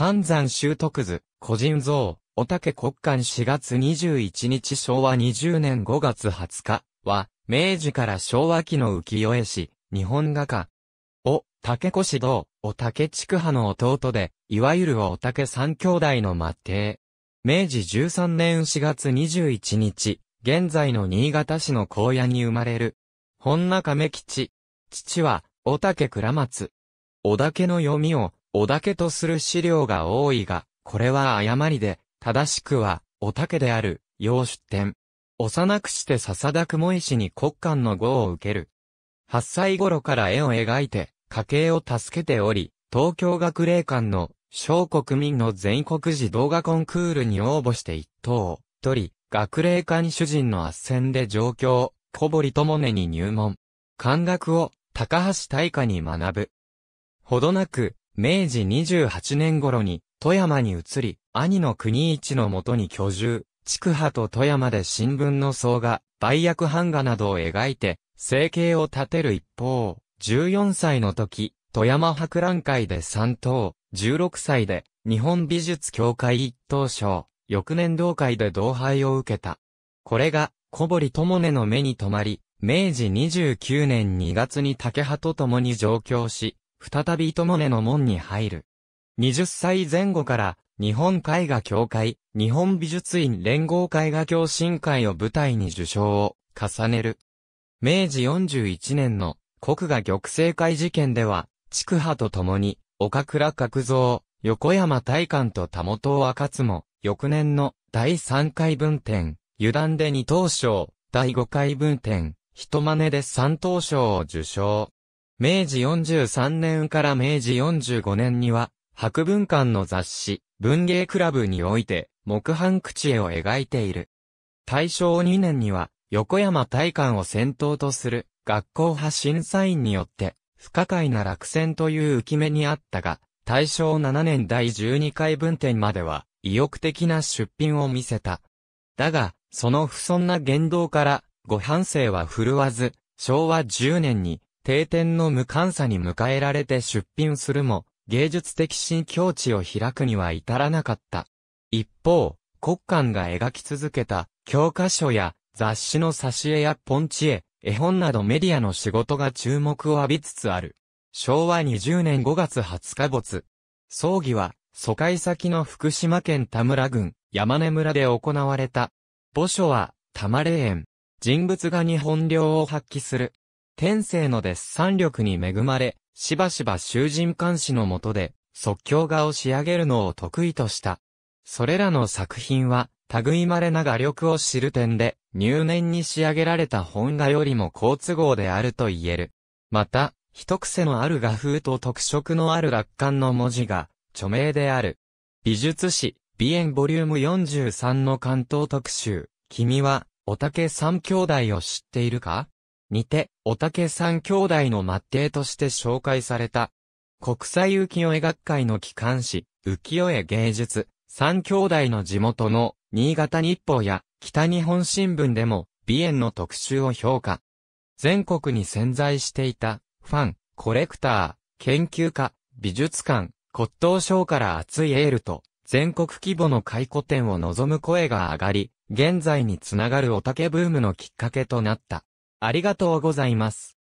関山修徳図、個人像、おたけ国館4月21日昭和20年5月20日は、明治から昭和期の浮世絵師、日本画家。お、竹越道、おたけ畜派の弟で、いわゆるおたけ三兄弟の末帝。明治13年4月21日、現在の新潟市の荒野に生まれる。本中目吉。父は、おたけ倉松。おだけの読みを、おだけとする資料が多いが、これは誤りで、正しくは、おたけである、要出典。幼くして笹田雲石に国官の号を受ける。8歳頃から絵を描いて、家計を助けており、東京学霊館の小国民の全国児童画コンクールに応募して一等を取り、学霊館主人の圧旋で上京、小堀智音に入門。漢学を高橋大家に学ぶ。ほどなく、明治28年頃に富山に移り、兄の国一のもとに居住、筑波と富山で新聞の層画、売約版画などを描いて、生計を立てる一方、14歳の時、富山博覧会で3等、16歳で日本美術協会一等賞、翌年同会で同杯を受けた。これが小堀智音の目に留まり、明治29年2月に竹葉と共に上京し、再び糸根の門に入る。20歳前後から、日本絵画協会、日本美術院連合絵画協進会を舞台に受賞を重ねる。明治41年の国画玉成会事件では、筑波と共に、岡倉角蔵、横山大観と田本を赤津も、翌年の第3回分展、油断で2等賞、第5回分展、人真似で3等賞を受賞。明治43年から明治45年には、博文館の雑誌、文芸クラブにおいて、木版口絵を描いている。大正2年には、横山大館を先頭とする、学校派審査員によって、不可解な落選という浮き目にあったが、大正7年第12回分展までは、意欲的な出品を見せた。だが、その不遜な言動から、ご反省は振るわず、昭和10年に、定点の無観査に迎えられて出品するも、芸術的新境地を開くには至らなかった。一方、国間が描き続けた教科書や雑誌の挿絵やポンチ絵、絵本などメディアの仕事が注目を浴びつつある。昭和20年5月20日没。葬儀は、疎開先の福島県田村郡、山根村で行われた。墓所は、田霊園。人物が日本領を発揮する。天性のデッサン力に恵まれ、しばしば囚人監視のもとで、即興画を仕上げるのを得意とした。それらの作品は、類まれな画力を知る点で、入念に仕上げられた本画よりも好都合であると言える。また、一癖のある画風と特色のある楽観の文字が、著名である。美術史、美園ボリューム43の関東特集、君は、おたけ三兄弟を知っているかにて、おたけ三兄弟の末弟として紹介された。国際浮世絵学会の機関誌、浮世絵芸術、三兄弟の地元の、新潟日報や、北日本新聞でも、美園の特集を評価。全国に潜在していた、ファン、コレクター、研究家、美術館、骨董賞から熱いエールと、全国規模の回顧展を望む声が上がり、現在につながるおたけブームのきっかけとなった。ありがとうございます。